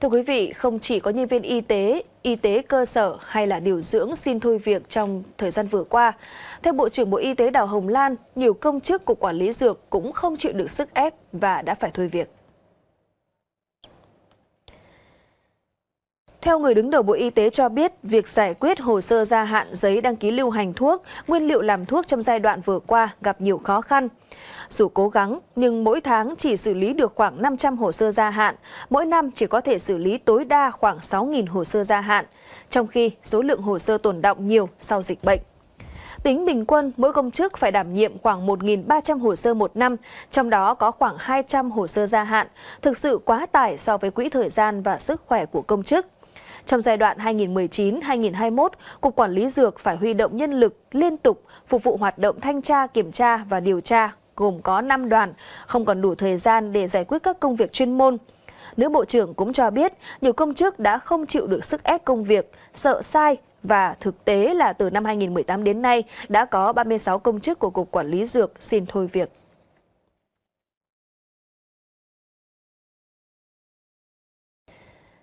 Thưa quý vị, không chỉ có nhân viên y tế, y tế cơ sở hay là điều dưỡng xin thôi việc trong thời gian vừa qua. Theo Bộ trưởng Bộ Y tế Đào Hồng Lan, nhiều công chức cục quản lý dược cũng không chịu được sức ép và đã phải thôi việc. Theo người đứng đầu Bộ Y tế cho biết, việc giải quyết hồ sơ gia hạn giấy đăng ký lưu hành thuốc, nguyên liệu làm thuốc trong giai đoạn vừa qua gặp nhiều khó khăn. Dù cố gắng, nhưng mỗi tháng chỉ xử lý được khoảng 500 hồ sơ gia hạn, mỗi năm chỉ có thể xử lý tối đa khoảng 6.000 hồ sơ gia hạn, trong khi số lượng hồ sơ tồn động nhiều sau dịch bệnh. Tính bình quân, mỗi công chức phải đảm nhiệm khoảng 1.300 hồ sơ một năm, trong đó có khoảng 200 hồ sơ gia hạn, thực sự quá tải so với quỹ thời gian và sức khỏe của công chức trong giai đoạn 2019-2021, cục quản lý dược phải huy động nhân lực liên tục phục vụ hoạt động thanh tra kiểm tra và điều tra gồm có 5 đoàn, không còn đủ thời gian để giải quyết các công việc chuyên môn. Nữ Bộ trưởng cũng cho biết nhiều công chức đã không chịu được sức ép công việc, sợ sai và thực tế là từ năm 2018 đến nay đã có 36 công chức của Cục Quản lý Dược xin thôi việc.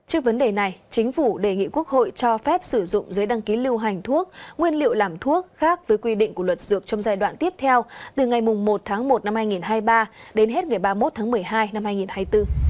Trước vấn đề này, chính phủ đề nghị Quốc hội cho phép sử dụng giấy đăng ký lưu hành thuốc, nguyên liệu làm thuốc khác với quy định của luật dược trong giai đoạn tiếp theo từ ngày 1 tháng 1 năm 2023 đến hết ngày 31 tháng 12 năm 2024.